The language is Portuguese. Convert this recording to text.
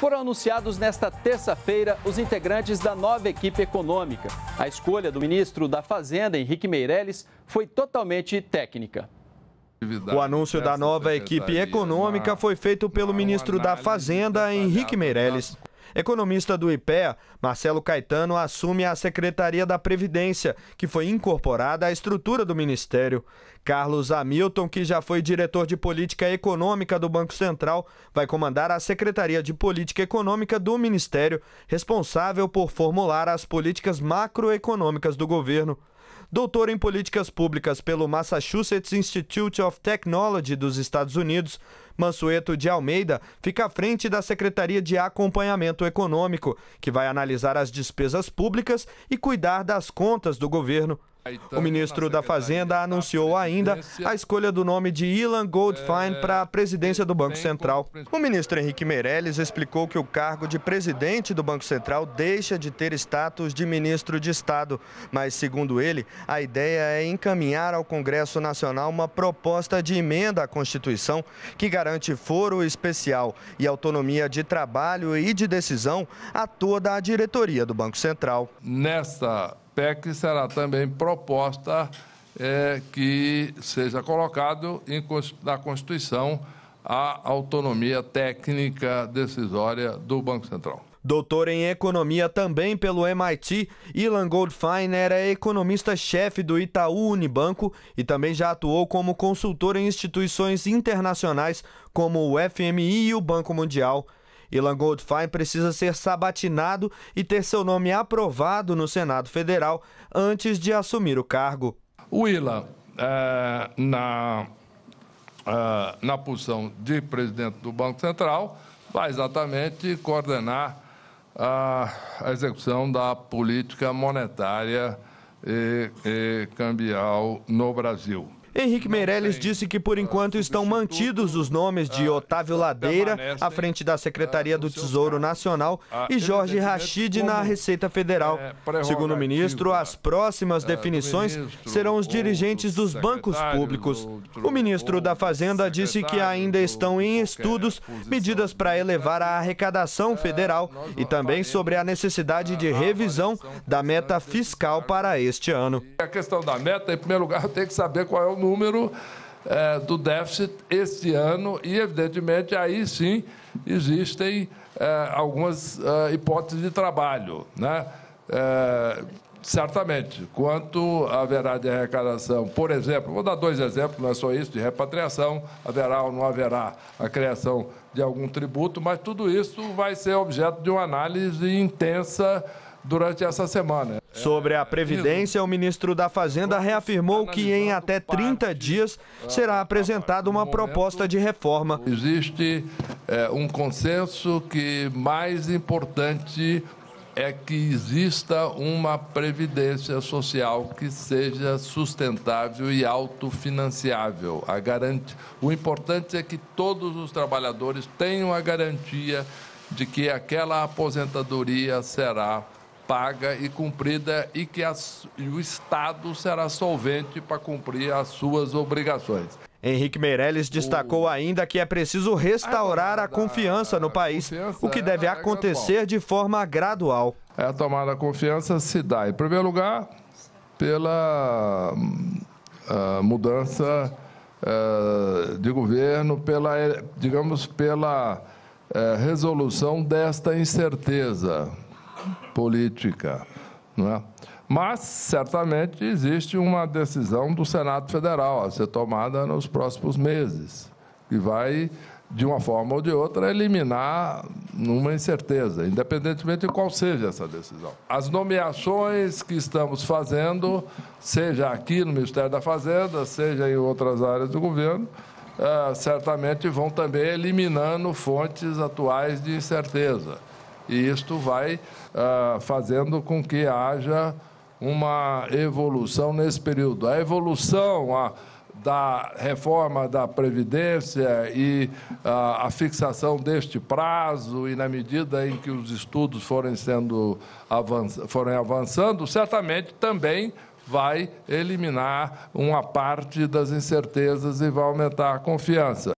foram anunciados nesta terça-feira os integrantes da nova equipe econômica. A escolha do ministro da Fazenda, Henrique Meirelles, foi totalmente técnica. O anúncio da nova equipe econômica foi feito pelo ministro da Fazenda, Henrique Meirelles. Economista do IPEA, Marcelo Caetano assume a Secretaria da Previdência, que foi incorporada à estrutura do Ministério. Carlos Hamilton, que já foi diretor de Política Econômica do Banco Central, vai comandar a Secretaria de Política Econômica do Ministério, responsável por formular as políticas macroeconômicas do governo doutor em políticas públicas pelo Massachusetts Institute of Technology dos Estados Unidos, Mansueto de Almeida fica à frente da Secretaria de Acompanhamento Econômico, que vai analisar as despesas públicas e cuidar das contas do governo o ministro da Fazenda anunciou ainda a escolha do nome de Ilan Goldfein é, para a presidência do Banco Central. O ministro Henrique Meirelles explicou que o cargo de presidente do Banco Central deixa de ter status de ministro de Estado, mas, segundo ele, a ideia é encaminhar ao Congresso Nacional uma proposta de emenda à Constituição que garante foro especial e autonomia de trabalho e de decisão a toda a diretoria do Banco Central. Nessa PEC será também proposta é, que seja colocado em, na Constituição a autonomia técnica decisória do Banco Central. Doutor em economia também pelo MIT, Ilan Goldfein era é economista-chefe do Itaú Unibanco e também já atuou como consultor em instituições internacionais como o FMI e o Banco Mundial. Ilan Goldfein precisa ser sabatinado e ter seu nome aprovado no Senado Federal antes de assumir o cargo. O Ilan, é, na, é, na posição de presidente do Banco Central, vai exatamente coordenar a, a execução da política monetária e, e cambial no Brasil. Henrique Meirelles disse que, por ah, enquanto, estão mantidos os nomes de ah, Otávio então tá Ladeira à frente da Secretaria é, do Tesouro Nacional ah, e Jorge Rachid na Receita Federal. É, Segundo o ministro, as próximas é, definições serão os dirigentes dos bancos públicos. O ministro da Fazenda disse que ainda estão em estudos medidas para elevar a arrecadação federal e também sobre a necessidade de revisão da meta fiscal para este ano. A questão da meta, em primeiro lugar, tem que saber qual é o número é, do déficit este ano, e, evidentemente, aí sim existem é, algumas é, hipóteses de trabalho. Né? É, certamente, quanto haverá de arrecadação, por exemplo, vou dar dois exemplos, não é só isso, de repatriação, haverá ou não haverá a criação de algum tributo, mas tudo isso vai ser objeto de uma análise intensa durante essa semana. Sobre a é, Previdência, o ministro da Fazenda reafirmou que em até 30 dias ah, será tá, apresentada tá. uma proposta de reforma. Existe é, um consenso que mais importante é que exista uma previdência social que seja sustentável e autofinanciável. A garante... O importante é que todos os trabalhadores tenham a garantia de que aquela aposentadoria será paga e cumprida e que as, e o Estado será solvente para cumprir as suas obrigações. Henrique Meirelles destacou ainda que é preciso restaurar a confiança no país, o que é deve acontecer de forma gradual. É a tomada da confiança se dá, em primeiro lugar, pela hum, ah, mudança ah, de governo, pela, eh, digamos, pela eh, resolução desta incerteza política. Não é? Mas, certamente, existe uma decisão do Senado Federal a ser tomada nos próximos meses, que vai, de uma forma ou de outra, eliminar uma incerteza, independentemente de qual seja essa decisão. As nomeações que estamos fazendo, seja aqui no Ministério da Fazenda, seja em outras áreas do governo, eh, certamente vão também eliminando fontes atuais de incerteza. E isto vai uh, fazendo com que haja uma evolução nesse período. A evolução a, da reforma da Previdência e a, ah, a fixação deste prazo, e na medida em que os estudos forem, sendo avanç, forem avançando, certamente também vai eliminar uma parte das incertezas e vai aumentar a confiança.